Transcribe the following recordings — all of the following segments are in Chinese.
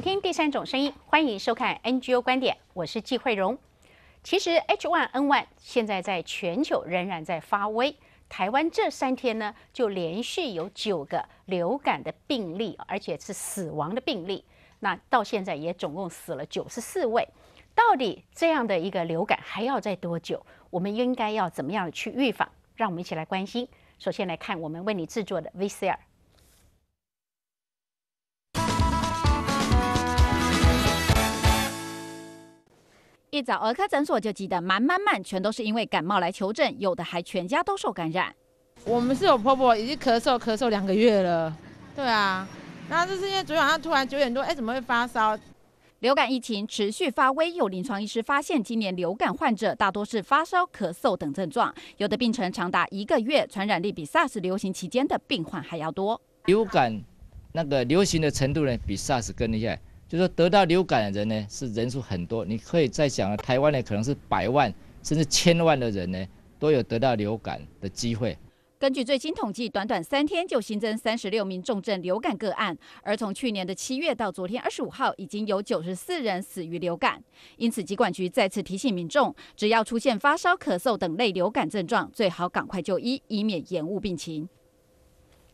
听第三种声音，欢迎收看 NGO 观点，我是季慧荣。其实 H1N1 现在在全球仍然在发威，台湾这三天呢就连续有九个流感的病例，而且是死亡的病例。那到现在也总共死了九十四位。到底这样的一个流感还要在多久？我们应该要怎么样去预防？让我们一起来关心。首先来看我们为你制作的 VCR。一早儿科诊所就挤得满满满，全都是因为感冒来求诊，有的还全家都受感染。我们是有婆婆已经咳嗽咳嗽两个月了。对啊，那就是因为昨天晚上突然九点多，哎，怎么会发烧？流感疫情持续发威，有临床医师发现，今年流感患者大多是发烧、咳嗽等症状，有的病程长达一个月，传染力比 SARS 流行期间的病患还要多。流感那个流行的程度呢，比 SARS 更厉害。就说得到流感的人呢，是人数很多，你可以再想，台湾呢可能是百万甚至千万的人呢都有得到流感的机会。根据最新统计，短短三天就新增三十六名重症流感个案，而从去年的七月到昨天二十五号，已经有九十四人死于流感。因此，疾管局再次提醒民众，只要出现发烧、咳嗽等类流感症状，最好赶快就医，以免延误病情。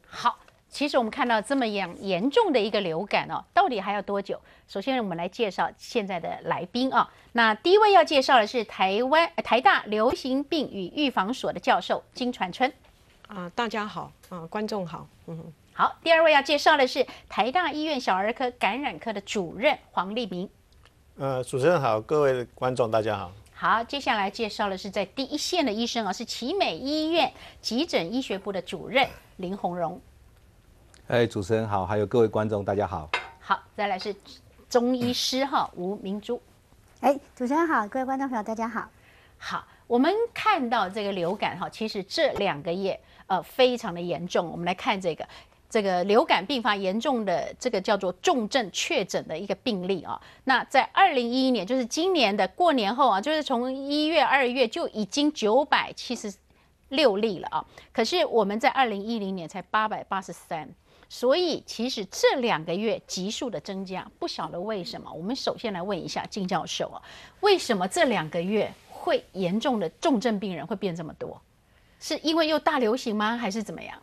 好。其实我们看到这么严严重的一个流感哦，到底还要多久？首先我们来介绍现在的来宾啊。那第一位要介绍的是台湾台大流行病与预防所的教授金传春啊，大家好啊，观众好，嗯，好。第二位要介绍的是台大医院小儿科感染科的主任黄立明，呃，主持人好，各位观众大家好。好，接下来介绍的是在第一线的医生啊，是奇美医院急诊医学部的主任林红荣。哎，主持人好，还有各位观众，大家好。好，再来是中医师哈 吴明珠。哎，主持人好，各位观众朋友，大家好。好，我们看到这个流感哈，其实这两个月呃非常的严重。我们来看这个这个流感并发严重的这个叫做重症确诊的一个病例啊。那在二零一一年，就是今年的过年后啊，就是从一月二月就已经九百七十六例了啊。可是我们在二零一零年才八百八十三。所以，其实这两个月急速的增加，不晓得为什么。我们首先来问一下金教授啊，为什么这两个月会严重的重症病人会变这么多？是因为又大流行吗？还是怎么样？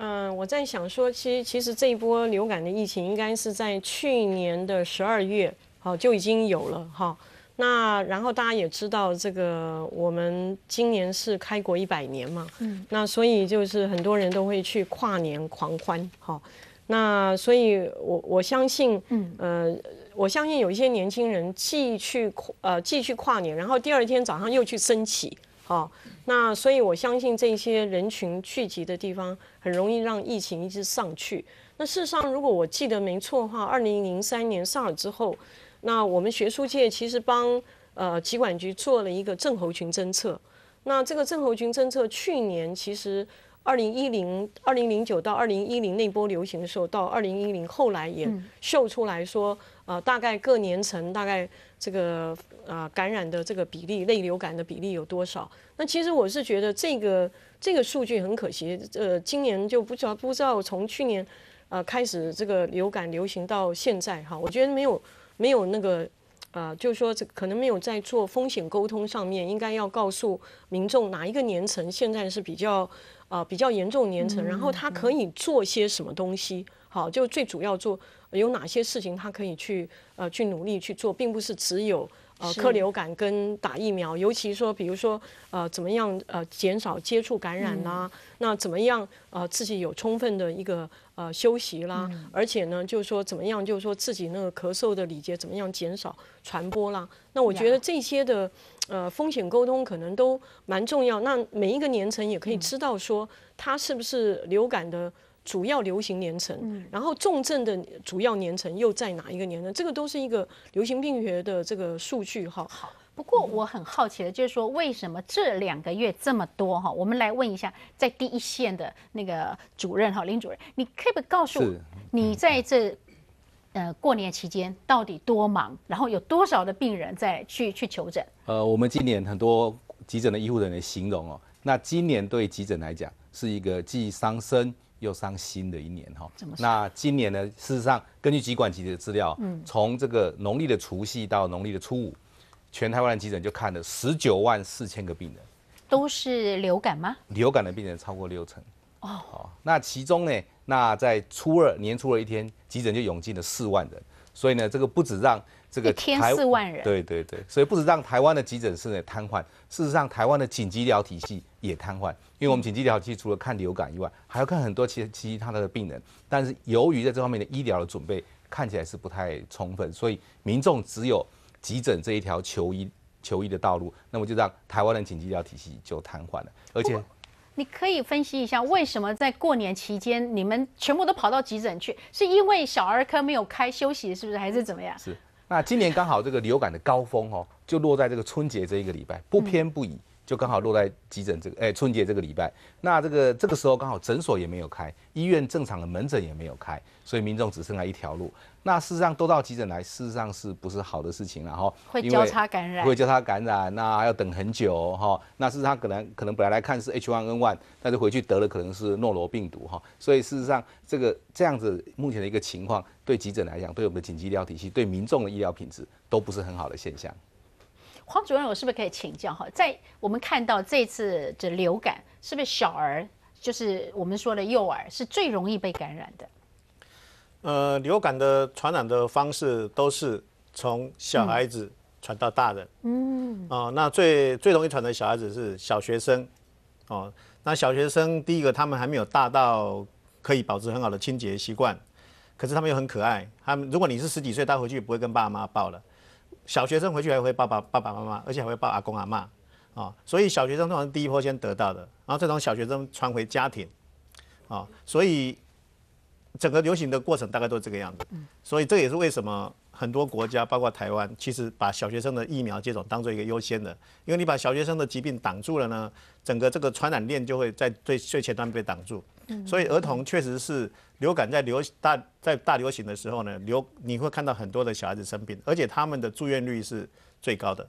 嗯，我在想说，其实其实这一波流感的疫情应该是在去年的十二月，好就已经有了哈。那然后大家也知道，这个我们今年是开国一百年嘛，嗯，那所以就是很多人都会去跨年狂欢，哈，那所以我我相信，嗯，呃，我相信有一些年轻人既去，呃，既去跨年，然后第二天早上又去升旗，哈，那所以我相信这些人群聚集的地方很容易让疫情一直上去。那事实上，如果我记得没错的话，二零零三年上了之后。那我们学术界其实帮呃疾管局做了一个症候群侦测。那这个症候群侦测，去年其实二零一零二零零九到二零一零那波流行的时候，到二零一零后来也秀出来说，呃，大概各年层大概这个啊感染的这个比例，类流感的比例有多少？那其实我是觉得这个这个数据很可惜，呃，今年就不知道不知道从去年呃开始这个流感流行到现在哈，我觉得没有。没有那个，呃，就是说，可能没有在做风险沟通上面，应该要告诉民众哪一个年层现在是比较，呃，比较严重年层，然后他可以做些什么东西，好，就最主要做有哪些事情他可以去，呃，去努力去做，并不是只有。呃，客流感跟打疫苗，尤其说，比如说，呃，怎么样，呃，减少接触感染啦？那怎么样，呃，自己有充分的一个呃休息啦？而且呢，就是说怎么样，就是说自己那个咳嗽的礼节怎么样减少传播啦？那我觉得这些的呃风险沟通可能都蛮重要。那每一个年层也可以知道说，他是不是流感的。主要流行年层，然后重症的主要年层又在哪一个年呢？这个都是一个流行病学的这个数据哈。好，不过我很好奇的就是说，为什么这两个月这么多哈？我们来问一下在第一线的那个主任哈，林主任，你可不可以告诉我，你在这呃过年期间到底多忙，然后有多少的病人在去去求诊？呃，我们今年很多急诊的医护人员形容哦，那今年对急诊来讲是一个既伤身。又伤新的一年哈，那今年呢？事实上，根据疾管局的资料，嗯，从这个农历的除夕到农历的初五，全台湾的急诊就看了十九万四千个病人，都是流感吗？流感的病人超过六成。哦，那其中呢？那在初二年初二一天，急诊就涌进了四万人。所以呢，这个不止让这个一天四万人，对对对，所以不止让台湾的急诊室呢瘫痪，事实上，台湾的紧急疗体系也瘫痪，因为我们紧急疗体系除了看流感以外，还要看很多其其他的病人，但是由于在这方面的医疗的准备看起来是不太充分，所以民众只有急诊这一条求医求医的道路，那么就让台湾的紧急疗体系就瘫痪了，而且。你可以分析一下，为什么在过年期间你们全部都跑到急诊去？是因为小儿科没有开休息，是不是？还是怎么样？是。那今年刚好这个流感的高峰哦，就落在这个春节这一个礼拜，不偏不倚。就刚好落在急诊这个，哎，春节这个礼拜，那这个这个时候刚好诊所也没有开，医院正常的门诊也没有开，所以民众只剩下一条路。那事实上都到急诊来，事实上是不是好的事情了哈？会交叉感染，会交叉感染，那要等很久哈。那事实上可能可能本来来看是 H1N1，但是回去得了可能是诺罗病毒哈。所以事实上这个这样子目前的一个情况，对急诊来讲，对我们的紧急医疗体系，对民众的医疗品质，都不是很好的现象。黄主任，我是不是可以请教？哈，在我们看到这次的流感，是不是小儿，就是我们说的幼儿，是最容易被感染的？呃，流感的传染的方式都是从小孩子传到大人。嗯哦，那最最容易传的小孩子是小学生。哦，那小学生第一个，他们还没有大到可以保持很好的清洁习惯，可是他们又很可爱。他们如果你是十几岁带回去，不会跟爸爸妈抱了。小学生回去还会抱抱爸爸妈妈，而且还会抱阿公阿妈，啊，所以小学生通常第一波先得到的，然后再从小学生传回家庭，啊，所以整个流行的过程大概都是这个样子，所以这也是为什么。很多国家，包括台湾，其实把小学生的疫苗接种当做一个优先的，因为你把小学生的疾病挡住了呢，整个这个传染链就会在最最前端被挡住。所以儿童确实是流感在流大在大流行的时候呢，流你会看到很多的小孩子生病，而且他们的住院率是最高的。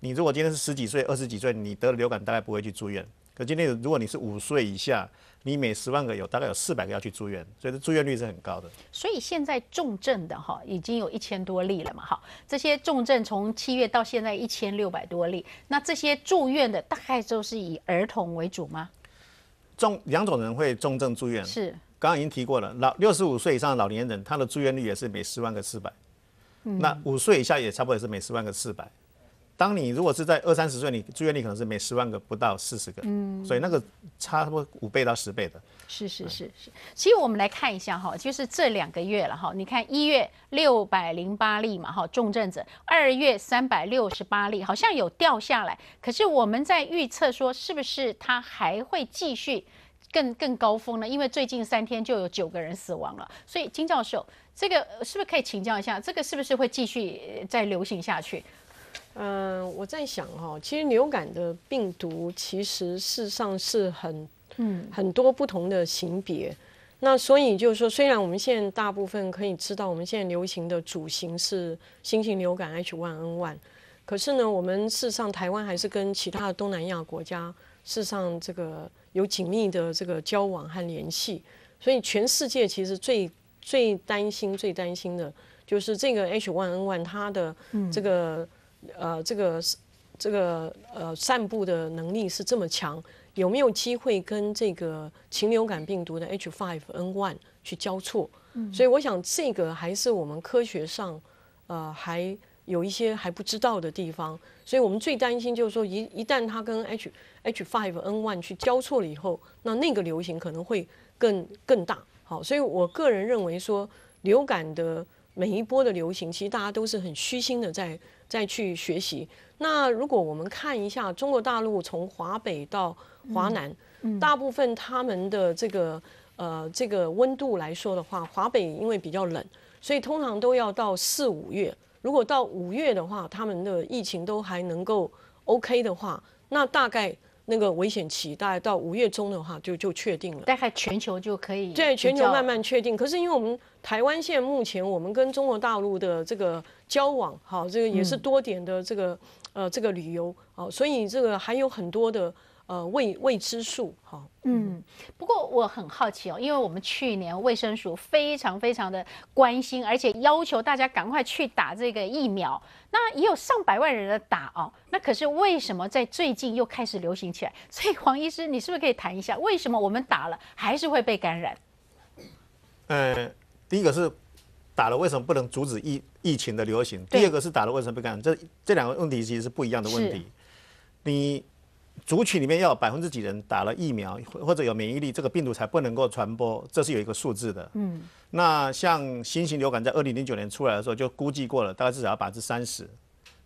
你如果今天是十几岁、二十几岁，你得了流感大概不会去住院。那今天如果你是五岁以下，你每十万个有大概有四百个要去住院，所以这住院率是很高的。所以现在重症的哈，已经有一千多例了嘛，哈，这些重症从七月到现在一千六百多例，那这些住院的大概都是以儿童为主吗？重两种人会重症住院，是刚刚已经提过了，老六十五岁以上老年人他的住院率也是每十万个四百，那五岁以下也差不多也是每十万个四百。当你如果是在二三十岁，你住院率可能是每十万个不到四十个，嗯，所以那个差不多五倍到十倍的，是是是是。其实我们来看一下哈，就是这两个月了哈，你看一月六百零八例嘛哈，重症者，二月三百六十八例，好像有掉下来。可是我们在预测说，是不是它还会继续更更高峰呢？因为最近三天就有九个人死亡了，所以金教授，这个是不是可以请教一下？这个是不是会继续再流行下去？嗯，我在想哈，其实流感的病毒其实事实上是很嗯很多不同的型别，那所以就是说，虽然我们现在大部分可以知道，我们现在流行的主型是新型流感 H1N1，可是呢，我们事实上台湾还是跟其他的东南亚国家事实上这个有紧密的这个交往和联系，所以全世界其实最最担心、最担心的就是这个 H1N1 它的这个。呃，这个这个呃，散布的能力是这么强，有没有机会跟这个禽流感病毒的 H5N1 去交错？嗯，所以我想这个还是我们科学上呃还有一些还不知道的地方，所以我们最担心就是说，一一旦它跟 H H5N1 去交错了以后，那那个流行可能会更更大。好，所以我个人认为说，流感的。每一波的流行，其实大家都是很虚心的在在去学习。那如果我们看一下中国大陆从华北到华南，大部分他们的这个呃这个温度来说的话，华北因为比较冷，所以通常都要到四五月。如果到五月的话，他们的疫情都还能够 OK 的话，那大概。那个危险期大概到五月中的话，就就确定了。大概全球就可以对全球慢慢确定。可是因为我们台湾现目前我们跟中国大陆的这个交往，好，这个也是多点的这个呃这个旅游，好，所以这个还有很多的。呃，未未知数，哈，嗯，不过我很好奇哦，因为我们去年卫生署非常非常的关心，而且要求大家赶快去打这个疫苗，那也有上百万人的打哦，那可是为什么在最近又开始流行起来？所以黄医师，你是不是可以谈一下，为什么我们打了还是会被感染？呃，第一个是打了为什么不能阻止疫疫情的流行，第二个是打了为什么被感染？这这两个问题其实是不一样的问题，你。族群里面要有百分之几人打了疫苗，或或者有免疫力，这个病毒才不能够传播，这是有一个数字的。嗯，那像新型流感在二零零九年出来的时候，就估计过了，大概至少要百分之三十，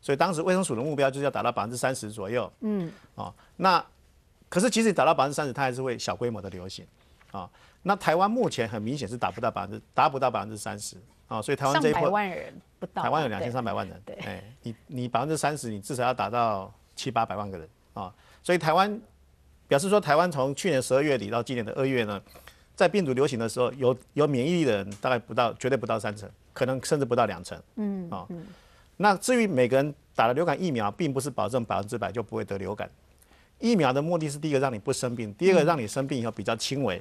所以当时卫生署的目标就是要达到百分之三十左右。嗯，哦，那可是即使达到百分之三十，它还是会小规模的流行，啊，那台湾目前很明显是达不到百分之达不到百分之三十，啊，所以台湾这一波，百万人不到，台湾有两千三百万人，对，哎，你你百分之三十，你至少要达到七八百万个人，啊。所以台湾表示说，台湾从去年十二月底到今年的二月呢，在病毒流行的时候，有有免疫力的人大概不到，绝对不到三成，可能甚至不到两成。嗯，啊，那至于每个人打了流感疫苗，并不是保证百分之百就不会得流感。疫苗的目的是第一个让你不生病，第二个让你生病以后比较轻微。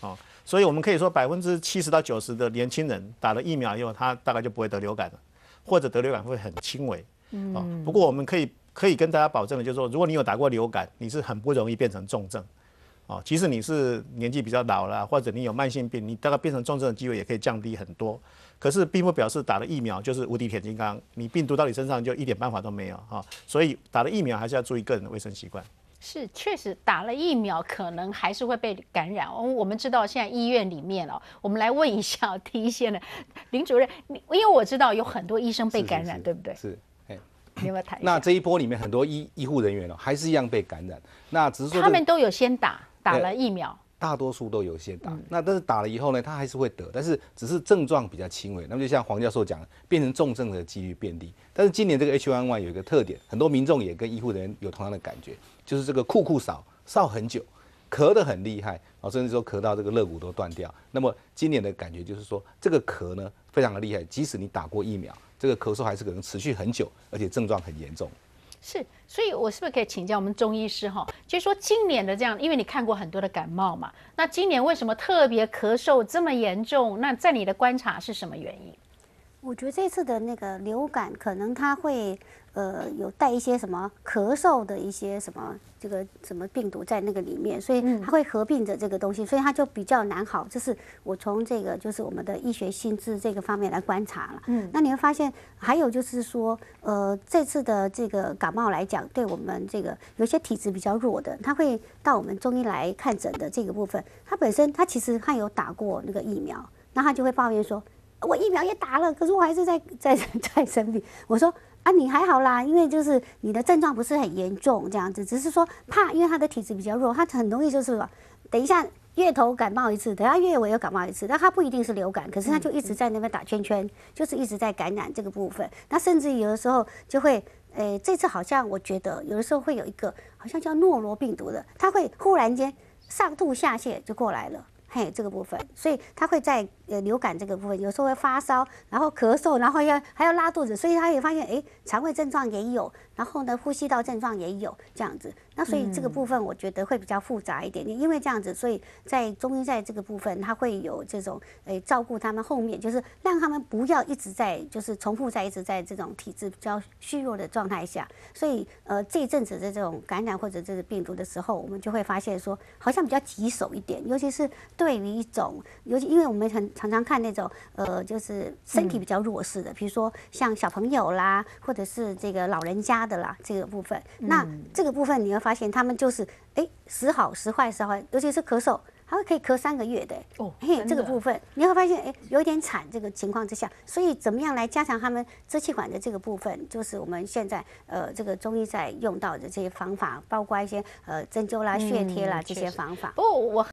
哦，所以我们可以说百分之七十到九十的年轻人打了疫苗以后，他大概就不会得流感了，或者得流感会很轻微。嗯，不过我们可以。可以跟大家保证的，就是说，如果你有打过流感，你是很不容易变成重症，哦，即使你是年纪比较老了，或者你有慢性病，你大概变成重症的机会也可以降低很多。可是，并不表示打了疫苗就是无敌铁金刚，你病毒到你身上就一点办法都没有哈。所以打了疫苗还是要注意个人的卫生习惯。是，确实打了疫苗，可能还是会被感染。我们知道现在医院里面哦，我们来问一下，提 线的林主任，你因为我知道有很多医生被感染，对不对？是。那这一波里面很多医医护人员哦，还是一样被感染。那只是说他们都有先打打了疫苗，大多数都有先打。那但是打了以后呢，他还是会得，但是只是症状比较轻微。那么就像黄教授讲，变成重症的几率变低。但是今年这个 H1N1 有一个特点，很多民众也跟医护人员有同样的感觉，就是这个酷酷扫扫很久，咳得很厉害，哦，甚至说咳到这个肋骨都断掉。那么今年的感觉就是说，这个咳呢非常的厉害，即使你打过疫苗。这个咳嗽还是可能持续很久，而且症状很严重。是，所以我是不是可以请教我们中医师哈？就说今年的这样，因为你看过很多的感冒嘛，那今年为什么特别咳嗽这么严重？那在你的观察是什么原因？我觉得这次的那个流感，可能它会，呃，有带一些什么咳嗽的一些什么这个什么病毒在那个里面，所以它会合并着这个东西，所以它就比较难好。这是我从这个就是我们的医学性质这个方面来观察了。嗯，那你会发现还有就是说，呃，这次的这个感冒来讲，对我们这个有些体质比较弱的，他会到我们中医来看诊的这个部分，他本身他其实他有打过那个疫苗，那他就会抱怨说。我疫苗也打了，可是我还是在 在在生病。我说啊，你还好啦，因为就是你的症状不是很严重，这样子，只是说怕，因为他的体质比较弱，他很容易就是说，等一下月头感冒一次，等下月尾又感冒一次。那他不一定是流感，可是他就一直在那边打圈圈，就是一直在感染这个部分。那甚至有的时候就会，诶，这次好像我觉得有的时候会有一个好像叫诺罗病毒的，他会忽然间上吐下泻就过来了，嘿，这个部分，所以他会在。呃，流感这个部分有时候会发烧，然后咳嗽，然后要还要拉肚子，所以他也发现，哎，肠胃症状也有，然后呢，呼吸道症状也有这样子。那所以这个部分我觉得会比较复杂一点，点，因为这样子，所以在中医在这个部分，他会有这种，诶，照顾他们后面，就是让他们不要一直在，就是重复在一直在这种体质比较虚弱的状态下。所以，呃，这一阵子的这种感染或者这个病毒的时候，我们就会发现说，好像比较棘手一点，尤其是对于一种，尤其因为我们很。常常看那种呃，就是身体比较弱势的，比如说像小朋友啦，或者是这个老人家的啦，这个部分。那这个部分你会发现，他们就是哎，时好时坏，时坏，尤其是咳嗽，他可以咳三个月的。哦，嘿，这个部分你会发现哎，有点惨这个情况之下。所以怎么样来加强他们支气管的这个部分？就是我们现在呃，这个中医在用到的这些方法，包括一些呃针灸啦、穴贴啦这些方法。不，我。